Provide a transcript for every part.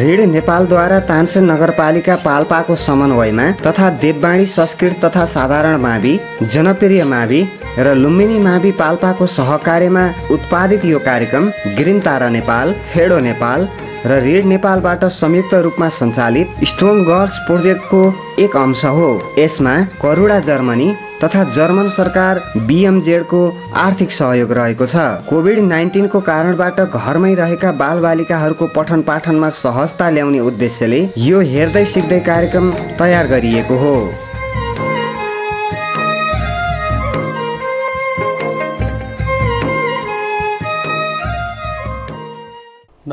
ऋण नेपालद्वारा तानसेन नगरपालिका पाल्पाको समन्वयमा तथा देववाणी संस्कृत तथा साधारण मावि जनप्रिय मावि र लुम्बिनी मावि पाल्पाको सहकार्यमा उत्पादित यो कार्यक्रम ग्रिन तारा नेपाल फेडो नेपाल र रेड नेपालबाट संयुक्त रूपमा सञ्चालित स्टोन गर्स प्रोजेक्टको एक अंश हो यसमा करुडा जर्मनी तथा जर्मन सरकार बिएमजेडको आर्थिक सहयोग रहेको छ कोभिड नाइन्टिनको कारणबाट घरमै रहेका बालबालिकाहरूको पठन पाठनमा सहजता ल्याउने उद्देश्यले यो हेर्दै सिक्दै कार्यक्रम तयार गरिएको हो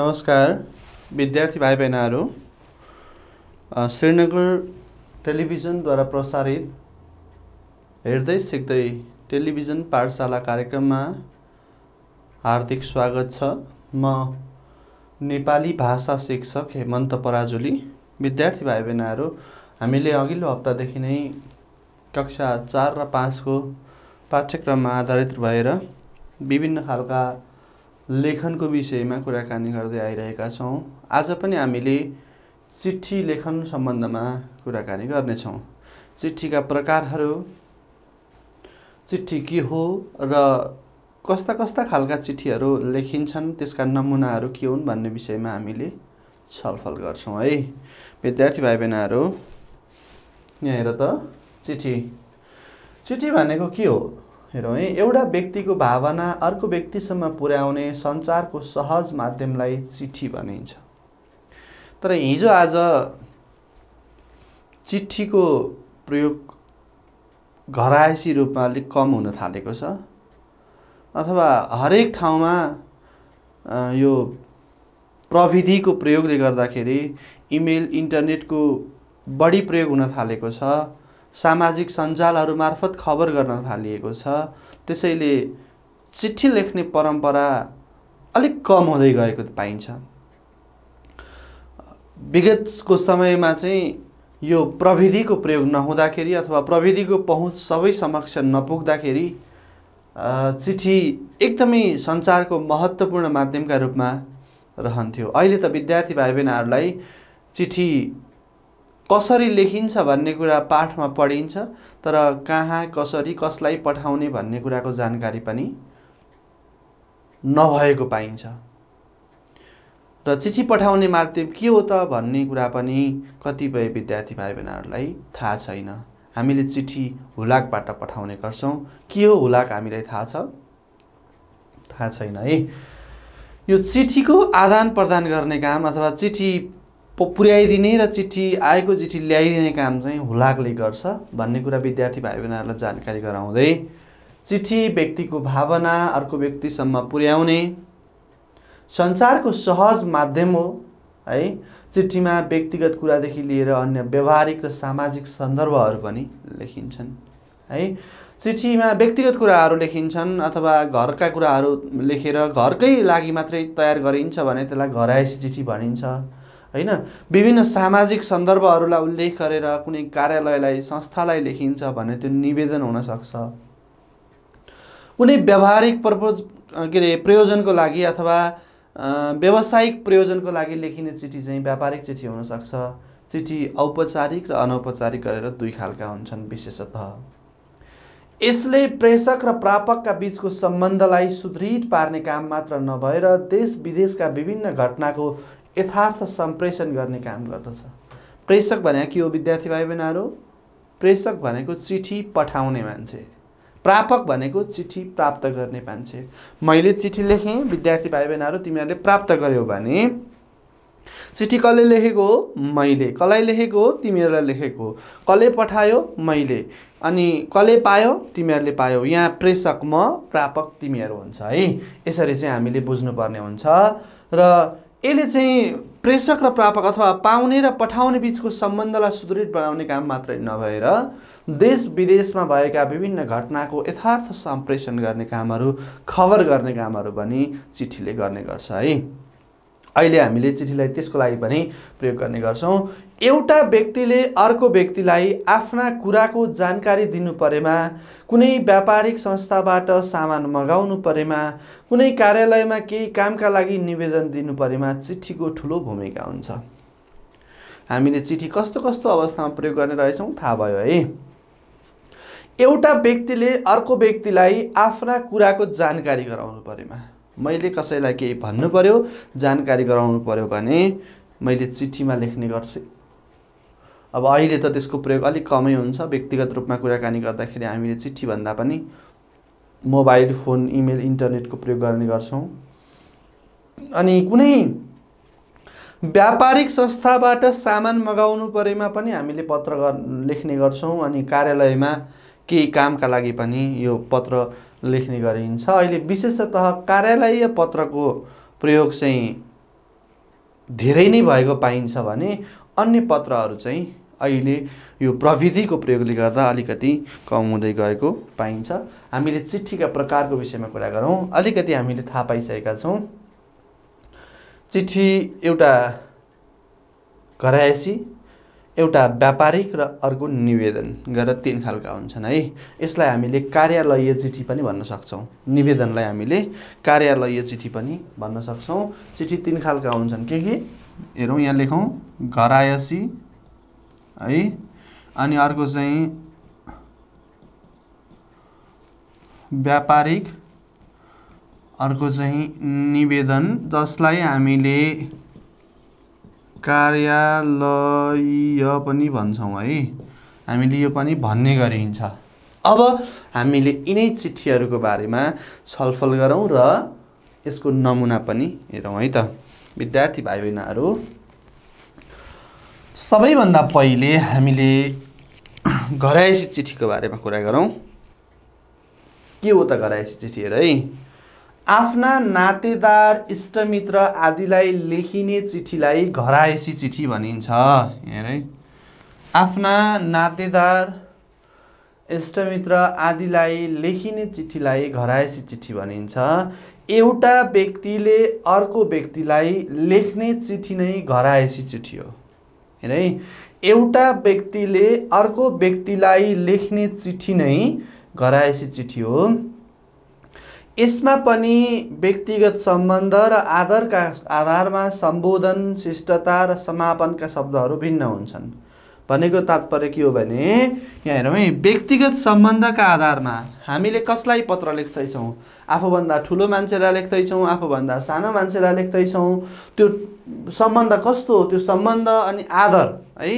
नमस्कार विद्यार्थी भाइ बहिनीहरू श्रीनगर टेलिभिजनद्वारा प्रसारित हेर्दै सिक्दै टेलिभिजन पाठशाला कार्यक्रममा हार्दिक स्वागत छ म नेपाली भाषा शिक्षक हेमन्त पराजुली विद्यार्थी भाइ बहिनीहरू हामीले अघिल्लो हप्तादेखि नै कक्षा चार र पाँचको पाठ्यक्रममा आधारित भएर विभिन्न खालका लेखनको विषयमा कुराकानी गर्दै आइरहेका छौँ आज पनि हामीले चिठी लेखन सम्बन्धमा कुराकानी गर्नेछौँ चिठीका प्रकारहरू चिठी के हो र कस्ता कस्ता खालका चिठीहरू लेखिन्छन् त्यसका नमुनाहरू के हुन् भन्ने विषयमा हामीले छलफल गर्छौँ है विद्यार्थी भाइ बहिनीहरू यहाँ हेर त चिठी चिठी भनेको के हो हेरौँ है एउटा व्यक्तिको भावना अर्को व्यक्तिसम्म पुर्याउने सञ्चारको सहज माध्यमलाई चिठी भनिन्छ तर हिजो आज चिठीको प्रयोग घरायसी रूपमा अलिक कम हुन थालेको छ अथवा हरेक ठाउँमा यो प्रविधिको प्रयोगले गर्दाखेरि इमेल इन्टरनेटको बढी प्रयोग हुन थालेको छ सामाजिक सञ्जालहरू मार्फत खबर गर्न थालिएको छ त्यसैले चिठी लेख्ने परम्परा अलिक कम हुँदै गएको पाइन्छ विगतको समयमा चाहिँ यो प्रविधिको प्रयोग नहुँदाखेरि अथवा प्रविधिको पहुँच सबै समक्ष नपुग्दाखेरि चिठी एकदमै सञ्चारको महत्त्वपूर्ण माध्यमका रूपमा रहन्थ्यो अहिले त विद्यार्थी भाइ बहिनीहरूलाई चिठी कसरी लेखिन्छ भन्ने कुरा पाठमा पढिन्छ तर कहाँ कसरी कसलाई पठाउने भन्ने कुराको जानकारी पनि नभएको पाइन्छ र चिठी पठाउने माध्यम के हो त भन्ने कुरा पनि कतिपय विद्यार्थी भाइ बहिनीहरूलाई थाहा छैन हामीले चिठी हुलाकबाट पठाउने गर्छौँ के हो हुलाक हामीलाई थाहा छ थाहा छैन है यो चिठीको आदान प्रदान गर्ने काम अथवा चिठी पुर्याइदिने र चिठी आएको चिठी ल्याइदिने काम चाहिँ हुलाकले गर्छ भन्ने कुरा विद्यार्थी भाइ बहिनीहरूलाई जानकारी गराउँदै चिठी व्यक्तिको भावना अर्को व्यक्तिसम्म पुर्याउने सञ्चारको सहज माध्यम हो है चिठीमा व्यक्तिगत कुरादेखि लिएर अन्य व्यवहारिक र सामाजिक सन्दर्भहरू पनि लेखिन्छन् है चिठीमा व्यक्तिगत कुराहरू लेखिन्छन् अथवा घरका कुराहरू लेखेर घरकै लागि मात्रै तयार गरिन्छ भने त्यसलाई घरायसी चिठी भनिन्छ होइन विभिन्न सामाजिक सन्दर्भहरूलाई उल्लेख गरेर कुनै कार्यालयलाई संस्थालाई लेखिन्छ भने त्यो निवेदन हुनसक्छ कुनै व्यावहारिक पर्पोज के अरे प्रयोजनको लागि अथवा व्यावसायिक प्रयोजनको लागि लेखिने चिठी चाहिँ व्यापारिक चिठी हुनसक्छ चिठी औपचारिक र अनौपचारिक गरेर दुई खालका हुन्छन् विशेषतः यसले प्रेषक र प्रापकका बिचको सम्बन्धलाई सुदृढ पार्ने काम मात्र नभएर देश विदेशका विभिन्न घटनाको यथार्थ सम्प्रेषण गर्ने काम गर्दछ प्रेषक भनेको के हो विद्यार्थी भाइ बहिनीहरू प्रेषक भनेको चिठी पठाउने मान्छे प्रापक भनेको चिठी प्राप्त गर्ने मान्छे मैले चिठी लेखेँ विद्यार्थी भाइ बहिनीहरू तिमीहरूले प्राप्त गर्यौ भने चिठी कसले लेखेको हो मैले कसलाई लेखेको हो तिमीहरूलाई लेखेको हो कसले पठायो मैले अनि कसले पायो तिमीहरूले पायौ यहाँ प्रेषक म प्रापक तिमीहरू हुन्छ है यसरी चाहिँ हामीले बुझ्नुपर्ने हुन्छ र यसले चाहिँ प्रेषक र प्रापक अथवा पाउने र पठाउने बिचको सम्बन्धलाई सुदृढ बनाउने काम मात्रै नभएर देश विदेशमा भएका विभिन्न घटनाको यथार्थ सम्प्रेषण गर्ने कामहरू खबर गर्ने कामहरू पनि चिठीले गर्ने गर्छ है अहिले हामीले चिठीलाई त्यसको लागि पनि प्रयोग गर्ने गर्छौँ एउटा व्यक्तिले अर्को व्यक्तिलाई आफ्ना कुराको जानकारी दिनु परेमा कुनै व्यापारिक संस्थाबाट सामान मगाउनु परेमा कुनै कार्यालयमा केही कामका लागि निवेदन दिनु परेमा चिठीको ठुलो भूमिका हुन्छ हामीले चिठी कस्तो कस्तो अवस्थामा प्रयोग गर्ने रहेछौँ थाहा भयो है एउटा व्यक्तिले अर्को व्यक्तिलाई आफ्ना कुराको जानकारी गराउनु परेमा मैले कसैलाई केही भन्नु पर्यो जानकारी गराउनु पर्यो भने मैले चिठीमा लेख्ने गर्छु अब अहिले त त्यसको प्रयोग अलिक कमै हुन्छ व्यक्तिगत रूपमा कुराकानी गर्दाखेरि हामीले चिठीभन्दा पनि मोबाइल फोन इमेल इन्टरनेटको प्रयोग गर्ने गर्छौँ अनि कुनै व्यापारिक संस्थाबाट सामान मगाउनु परेमा पनि हामीले पत्र लेख्ने गर्छौँ अनि कार्यालयमा केही कामका लागि पनि यो पत्र लेख्ने गरिन्छ अहिले विशेषतः कार्यालय पत्रको प्रयोग चाहिँ धेरै नै भएको पाइन्छ भने अन्य पत्रहरू चाहिँ अहिले यो प्रविधिको प्रयोगले गर्दा अलिकति कम हुँदै गएको पाइन्छ हामीले चिठीका प्रकारको विषयमा कुरा गरौँ अलिकति हामीले थाहा पाइसकेका छौँ चिठी एउटा घरायसी एउटा व्यापारिक र अर्को निवेदन गरेर तिन खालका हुन्छन् है यसलाई हामीले कार्यालय चिठी पनि भन्न सक्छौँ निवेदनलाई हामीले कार्यालय चिठी पनि भन्न सक्छौँ चिठी तिन खालका हुन्छन् के के हेरौँ यहाँ लेखौँ घरायसी है अनि अर्को चाहिँ व्यापारिक अर्को चाहिँ निवेदन जसलाई हामीले कार्यालय पनि भन्छौँ है हामीले यो पनि भन्ने गरिन्छ अब हामीले यिनै चिठीहरूको बारेमा छलफल गरौँ र यसको नमुना पनि हेरौँ है त विद्यार्थी भाइ बहिनीहरू सबैभन्दा पहिले हामीले घरायसी चिठीको बारेमा कुरा गरौँ के हो त घरायसी चिठीहरू है आफ्ना नातेदार इष्टमित्र आदिलाई लेखिने चिठीलाई घरायसी चिठी भनिन्छ हेरै आफ्ना नातेदार इष्टमित्र आदिलाई लेखिने चिठीलाई घरायसी चिठी भनिन्छ एउटा व्यक्तिले अर्को व्यक्तिलाई लेख्ने चिठी नै घरायसी चिठी हो हेरै एउटा व्यक्तिले अर्को व्यक्तिलाई लेख्ने चिठी नै घरायसी चिठी हो यसमा पनि व्यक्तिगत सम्बन्ध र आदरका आधारमा सम्बोधन शिष्टता र समापनका शब्दहरू भिन्न हुन्छन् भनेको तात्पर्य के हो भने यहाँ हेरौँ है व्यक्तिगत सम्बन्धका आधारमा हामीले कसलाई पत्र लेख्दैछौँ आफूभन्दा ठुलो मान्छेलाई लेख्दैछौँ आफूभन्दा सानो मान्छेलाई लेख्दैछौँ त्यो सम्बन्ध कस्तो हो त्यो सम्बन्ध अनि आदर है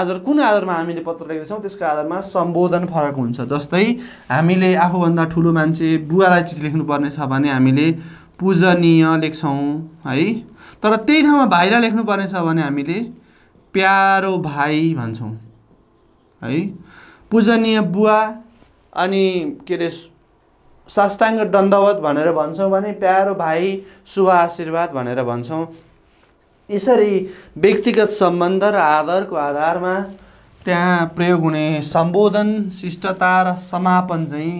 आधार कुन आधारमा हामीले पत्र लेखेका छौँ त्यसको आधारमा सम्बोधन फरक हुन्छ जस्तै हामीले आफूभन्दा ठुलो मान्छे बुवालाई चिठी लेख्नुपर्ने छ भने हामीले पूजनीय लेख्छौँ है तर त्यही ठाउँमा भाइलाई लेख्नुपर्ने छ भने हामीले प्यारो भाइ भन्छौँ है पूजनीय बुवा अनि के अरे साष्टाङ्ग दण्डवत भनेर भन्छौँ भने प्यारो भाइ शुभ आशीर्वाद भनेर भन्छौँ यसरी व्यक्तिगत सम्बन्ध र आदरको आधारमा त्यहाँ प्रयोग हुने सम्बोधन शिष्टता र समापन चाहिँ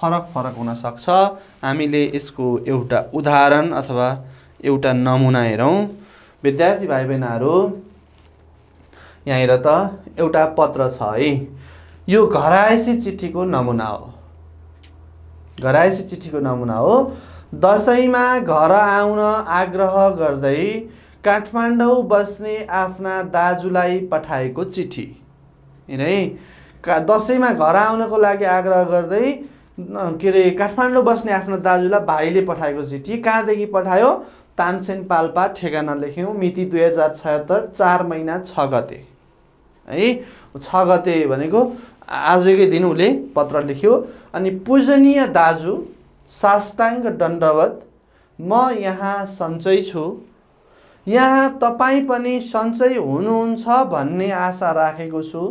फरक फरक हुनसक्छ हामीले यसको एउटा उदाहरण अथवा एउटा नमुना हेरौँ विद्यार्थी भाइ बहिनीहरू यहाँनिर त एउटा पत्र छ है यो घरायसी चिठीको नमुना हो घरायसी चिठीको नमुना हो दसैँमा घर आउन आग्रह गर्दै काठमाडौँ बस्ने आफ्ना दाजुलाई पठाएको चिठी यिनै का दसैँमा घर आउनको लागि आग्रह गर्दै के अरे काठमाडौँ बस्ने आफ्ना दाजुलाई भाइले पठाएको चिठी कहाँदेखि पठायो तानसेन पाल्पा ठेगाना लेख्यौँ मिति दुई हजार छयत्तर चार महिना छ गते है छ गते भनेको आजकै दिन उसले पत्र लेख्यो अनि पूजनीय दाजु साष्टाङ्ग दण्डवत म यहाँ सन्चै छु यहाँ तपाईँ पनि सन्चै हुनुहुन्छ भन्ने आशा राखेको छु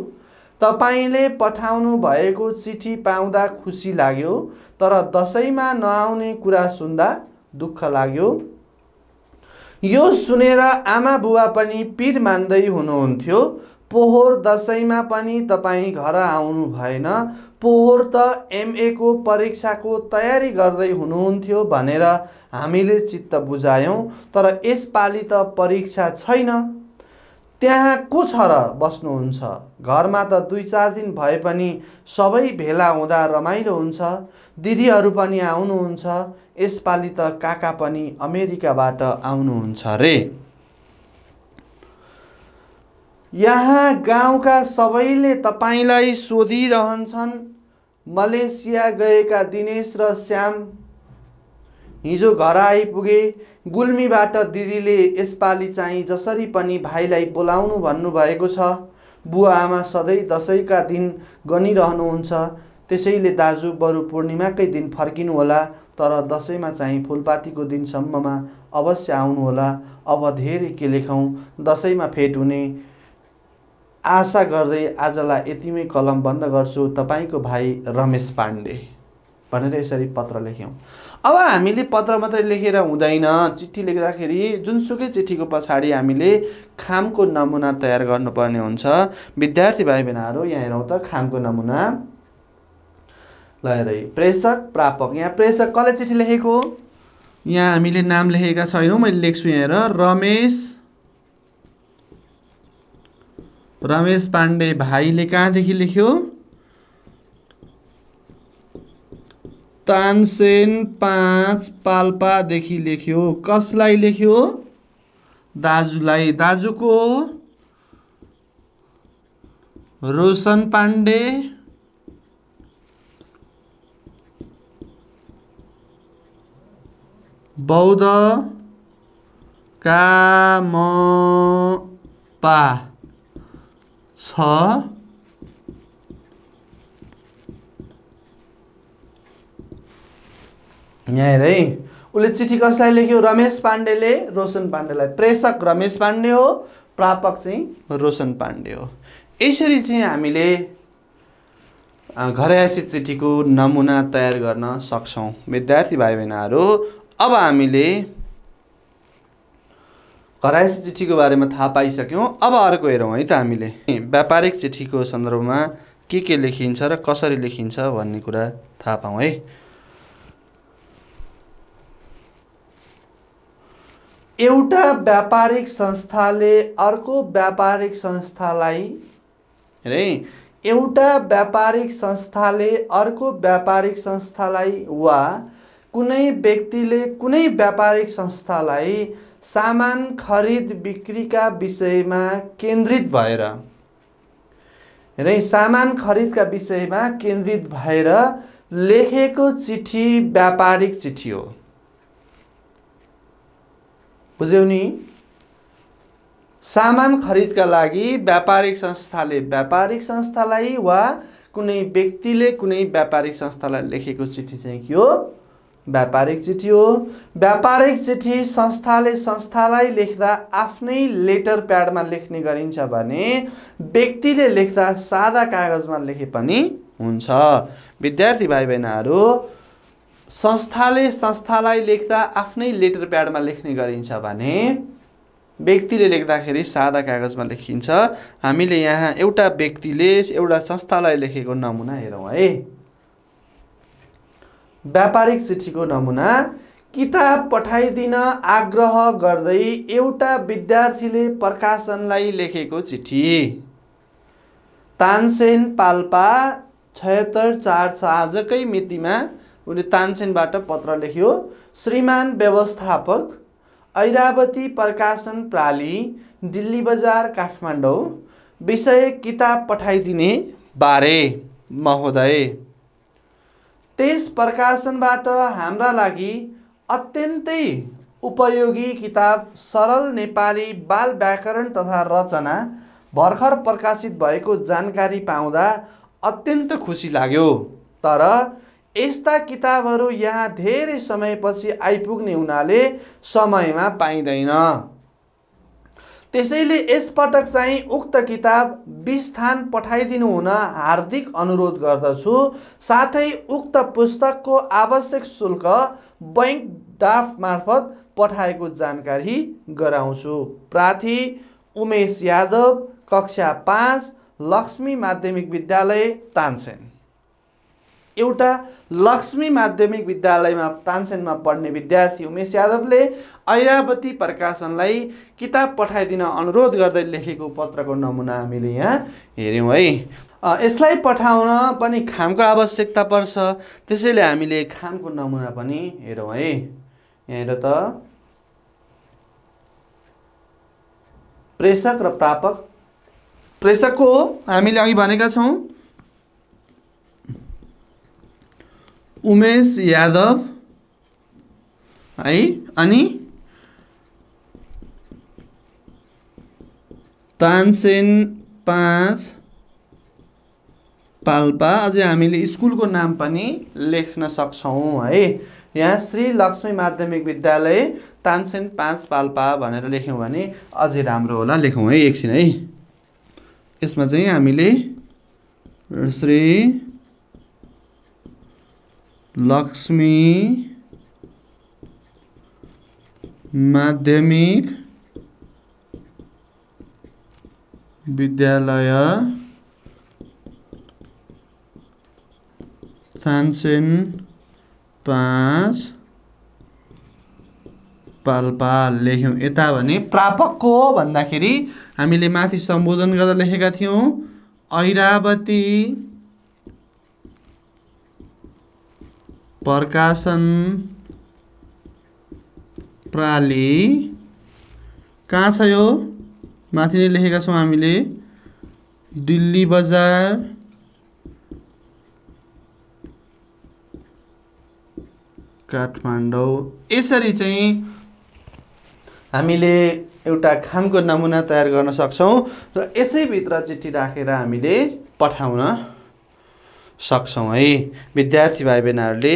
तपाईँले पठाउनु भएको चिठी पाउँदा खुसी लाग्यो तर दसैँमा नआउने कुरा सुन्दा दुःख लाग्यो यो सुनेर आमा बुबा पनि पिर मान्दै हुनुहुन्थ्यो पोहोर दसैँमा पनि तपाईँ घर आउनु भएन पोहोर त एमएको परीक्षाको तयारी गर्दै हुनुहुन्थ्यो भनेर हामीले चित्त बुझायौँ तर यसपालि त परीक्षा छैन त्यहाँ को छ र बस्नुहुन्छ घरमा त दुई चार दिन भए पनि सबै भेला हुँदा रमाइलो हुन्छ दिदीहरू पनि आउनुहुन्छ यसपालि त काका पनि अमेरिकाबाट आउनुहुन्छ रे यहाँ गाउँका सबैले तपाईँलाई सोधिरहन्छन् मलेसिया गएका दिनेश र श्याम हिजो घर आइपुगे गुल्मीबाट दिदीले यसपालि चाहिँ जसरी पनि भाइलाई बोलाउनु भन्नुभएको छ बुवा आमा सधैँ दसैँका दिन गनिरहनुहुन्छ त्यसैले दाजु बरु पूर्णिमाकै दिन होला तर दसैँमा चाहिँ फुलपातीको दिनसम्ममा अवश्य आउनुहोला अब धेरै के लेखौँ दसैँमा फेट हुने आशा गर्दै आजलाई यतिमै कलम बन्द गर्छु तपाईँको भाइ रमेश पाण्डे भनेर यसरी पत्र लेख्यौँ अब हामीले पत्र मात्रै लेखेर हुँदैन चिठी लेख्दाखेरि जुनसुकै चिठीको पछाडि हामीले खामको नमुना तयार गर्नुपर्ने हुन्छ विद्यार्थी भाइ बहिनीहरू यहाँ हेरौँ त खामको नमुना ल हेरै प्रेषक प्रापक यहाँ प्रेषक कसले चिठी लेखेको यहाँ हामीले नाम लेखेका छैनौँ मैले लेख्छु यहाँ रमेश रमेश पाण्डे भाइले कहाँदेखि लेख्यो तानसेन पाँच पाल्पादेखि लेख्यो कसलाई लेख्यो दाजुलाई दाजुको रोशन पाण्डे बौद्ध कामपा छ यहाँ हेर है उसले चिठी कसलाई लेख्यो रमेश पाण्डेले रोशन पाण्डेलाई प्रेषक रमेश पाण्डे हो प्रापक चाहिँ रोशन पाण्डे हो यसरी चाहिँ हामीले घरयासी चिठीको नमुना तयार गर्न सक्छौँ विद्यार्थी भाइ बहिनीहरू अब हामीले हराएस चिठीको बारेमा थाहा पाइसक्यौँ अब अर्को हेरौँ है त हामीले व्यापारिक चिठीको सन्दर्भमा के के लेखिन्छ र कसरी लेखिन्छ भन्ने कुरा थाहा पाउँ है एउटा व्यापारिक संस्थाले अर्को व्यापारिक संस्थालाई हेरे एउटा व्यापारिक संस्थाले अर्को व्यापारिक संस्थालाई वा कुनै व्यक्तिले कुनै व्यापारिक संस्थालाई सामान खरिद बिक्रीका विषयमा केन्द्रित भएर हेर सामान खरिदका विषयमा केन्द्रित भएर लेखेको चिठी व्यापारिक चिठी हो बुझ्यौ नि सामान खरिदका लागि व्यापारिक संस्थाले व्यापारिक संस्थालाई वा कुनै व्यक्तिले कुनै व्यापारिक संस्थालाई लेखेको चिठी चाहिँ के हो व्यापारिक चिठी हो व्यापारिक चिठी संस्थाले संस्थालाई लेख्दा आफ्नै लेटर प्याडमा लेख्ने गरिन्छ भने व्यक्तिले लेख्दा सादा कागजमा लेखे पनि हुन्छ विद्यार्थी भाइ बहिनीहरू संस्थाले संस्थालाई लेख्दा आफ्नै लेटर प्याडमा लेख्ने गरिन्छ भने व्यक्तिले लेख्दाखेरि सादा कागजमा लेखिन्छ हामीले यहाँ एउटा व्यक्तिले एउटा संस्थालाई लेखेको नमुना हेरौँ है व्यापारिक चिठीको नमुना किताब पठाइदिन आग्रह गर्दै एउटा विद्यार्थीले प्रकाशनलाई लेखेको चिठी तानसेन पाल्पा छयत्तर चार छ आजकै मितिमा उनले तानसेनबाट पत्र लेख्यो श्रीमान व्यवस्थापक ऐरावती प्रकाशन प्राली दिल्ली बजार काठमाडौँ विषय किताब पठाइदिने बारे महोदय त्यस प्रकाशनबाट हाम्रा लागि अत्यन्तै उपयोगी किताब सरल नेपाली बाल व्याकरण तथा रचना भर्खर प्रकाशित भएको जानकारी पाउँदा अत्यन्त खुसी लाग्यो तर यस्ता किताबहरू यहाँ धेरै समयपछि आइपुग्ने हुनाले समयमा पाइँदैन त्यसैले यसपटक चाहिँ उक्त किताब विस्थान पठाइदिनु हुन हार्दिक अनुरोध गर्दछु साथै उक्त पुस्तकको आवश्यक शुल्क बैङ्क ड्राफ्ट मार्फत पठाएको जानकारी गराउँछु प्रार्थी उमेश यादव कक्षा पाँच लक्ष्मी माध्यमिक विद्यालय तानसेन एउटा लक्ष्मी माध्यमिक विद्यालयमा तानसेनमा पढ्ने विद्यार्थी उमेश यादवले ऐरावती प्रकाशनलाई किताब पठाइदिन अनुरोध गर्दै लेखेको पत्रको नमुना हामीले यहाँ हेऱ्यौँ है यसलाई पठाउन पनि खामको आवश्यकता पर्छ त्यसैले हामीले खामको नमुना पनि हेरौँ है यहाँनिर त प्रेषक र प्रापक प्रेषकको हामीले अघि भनेका छौँ उमेश यादव है अनि तानसेन पाँच पाल्पा अझै हामीले स्कुलको नाम पनि लेख्न सक्छौँ है यहाँ श्री लक्ष्मी माध्यमिक विद्यालय तानसेन पाँच पाल्पा भनेर लेख्यौँ भने अझै राम्रो होला लेखौँ है एकछिन है यसमा चाहिँ हामीले श्री लक्ष्मी माध्यमिक विद्यालय थानसेन पाँच पाल्पा लेख्यौँ यता भने प्रापकको भन्दाखेरि हामीले माथि सम्बोधन गरेर लेखेका थियौँ ऐरावती प्रकाशन प्राली, कहाँ छ यो माथि नै लेखेका छौँ हामीले दिल्ली बजार काठमाडौँ यसरी चाहिँ हामीले एउटा खामको नमुना तयार गर्न सक्छौँ र यसैभित्र चिठी राखेर हामीले पठाउन सक्छौँ है विद्यार्थी भाइ बहिनीहरूले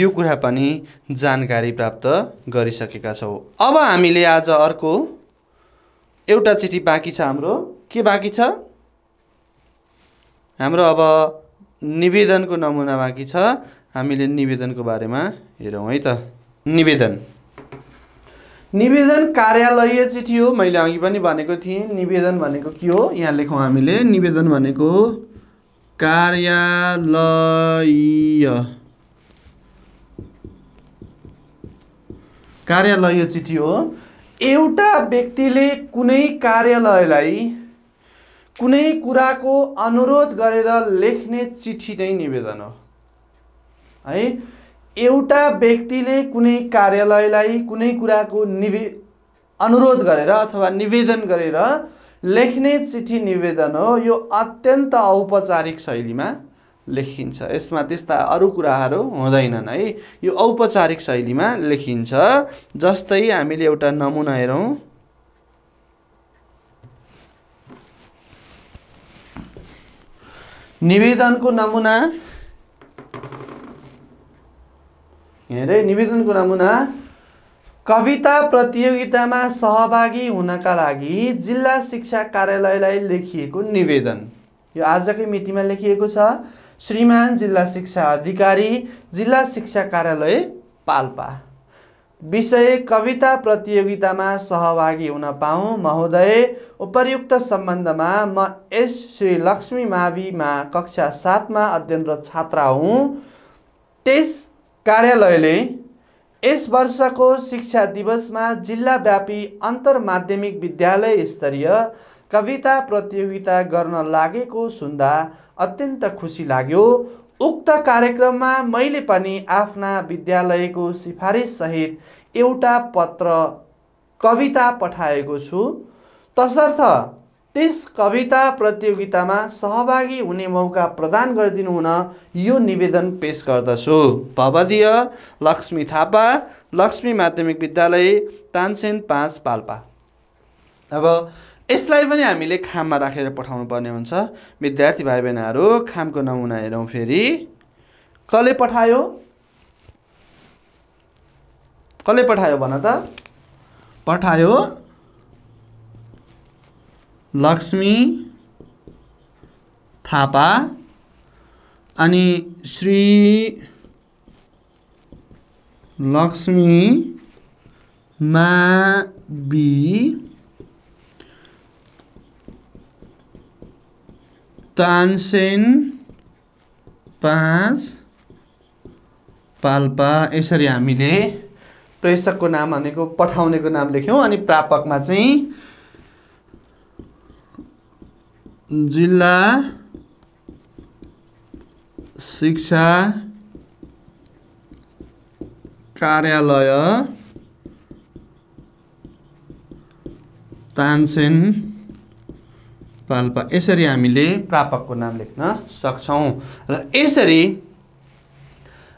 यो कुरा पनि जानकारी प्राप्त गरिसकेका छौँ अब हामीले आज अर्को एउटा चिठी बाँकी छ हाम्रो के बाँकी छ हाम्रो अब निवेदनको नमुना बाँकी छ हामीले निवेदनको बारेमा हेरौँ है त निवेदन निवेदन कार्यालय चिठी हो मैले अघि पनि भनेको थिएँ निवेदन भनेको के हो यहाँ लेखौँ हामीले निवेदन भनेको कार्यालय कार्यालय चिठी हो एउटा व्यक्तिले कुनै कार्यालयलाई कुनै कुराको अनुरोध गरेर लेख्ने चिठी नै निवेदन हो है एउटा व्यक्तिले कुनै कार्यालयलाई कुनै कुराको निवे अनुरोध गरेर अथवा निवेदन गरेर लेख्ने चिठी निवेदन हो यो अत्यन्त औपचारिक शैलीमा लेखिन्छ यसमा त्यस्ता अरू कुराहरू हुँदैनन् है यो औपचारिक शैलीमा लेखिन्छ जस्तै हामीले एउटा नमुना हेरौँ निवेदनको नमुना हेरे निवेदनको नमुना कविता प्रतियोगितामा सहभागी हुनका लागि जिल्ला शिक्षा कार्यालयलाई लेखिएको निवेदन यो आजकै मितिमा लेखिएको छ श्रीमान जिल्ला शिक्षा अधिकारी जिल्ला शिक्षा कार्यालय पाल्पा विषय कविता प्रतियोगितामा सहभागी हुन पाऊँ महोदय उपर्युक्त सम्बन्धमा म एस श्री लक्ष्मी माविमा कक्षा सातमा अध्ययनरत छात्रा हुँ त्यस कार्यालयले यस वर्षको शिक्षा दिवसमा जिल्लाव्यापी माध्यमिक विद्यालय स्तरीय कविता प्रतियोगिता गर्न लागेको सुन्दा अत्यन्त खुसी लाग्यो उक्त कार्यक्रममा मैले पनि आफ्ना विद्यालयको सिफारिससहित एउटा पत्र कविता पठाएको छु तसर्थ त्यस कविता प्रतियोगितामा सहभागी हुने मौका प्रदान गरिदिनु हुन यो निवेदन पेस गर्दछु भवदीय लक्ष्मी थापा लक्ष्मी माध्यमिक विद्यालय तानसेन पाँच पाल्पा अब यसलाई पनि हामीले खाममा राखेर पठाउनु पर्ने हुन्छ विद्यार्थी भाइ बहिनीहरू खामको नमुना हेरौँ फेरि कसले पठायो कसले पठायो भन त पठायो लक्ष्मी थापा अनि श्री लक्ष्मी माबी तानसेन पाँच पाल्पा यसरी हामीले प्रेषकको नाम भनेको पठाउनेको नाम लेख्यौँ अनि प्रापकमा चाहिँ जिल्ला शिक्षा कार्यालय तानसेन पाल्पा यसरी हामीले प्रापकको नाम लेख्न सक्छौँ र यसरी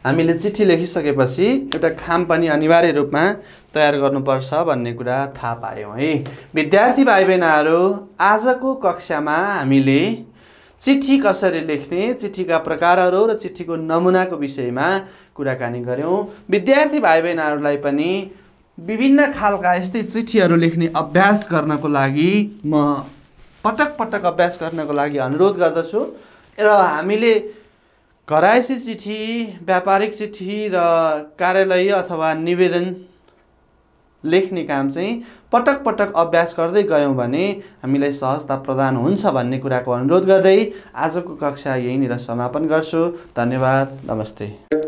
हामीले चिठी लेखिसकेपछि एउटा खाम पनि अनिवार्य रूपमा तयार गर्नुपर्छ भन्ने कुरा थाहा पायौँ है विद्यार्थी भाइ बहिनीहरू आजको कक्षामा हामीले चिठी कसरी लेख्ने चिठीका प्रकारहरू र चिठीको नमुनाको विषयमा कुराकानी गऱ्यौँ विद्यार्थी भाइ बहिनीहरूलाई पनि विभिन्न खालका यस्तै चिठीहरू लेख्ने अभ्यास गर्नको लागि म पटक पटक अभ्यास गर्नको लागि अनुरोध गर्दछु र हामीले घरायसी चिठी व्यापारिक चिठी र कार्यालय अथवा निवेदन लेख्ने काम चाहिँ पटक पटक अभ्यास गर्दै गयौँ भने हामीलाई सहजता प्रदान हुन्छ भन्ने कुराको अनुरोध गर्दै आजको कक्षा यहीँनिर समापन गर्छु धन्यवाद नमस्ते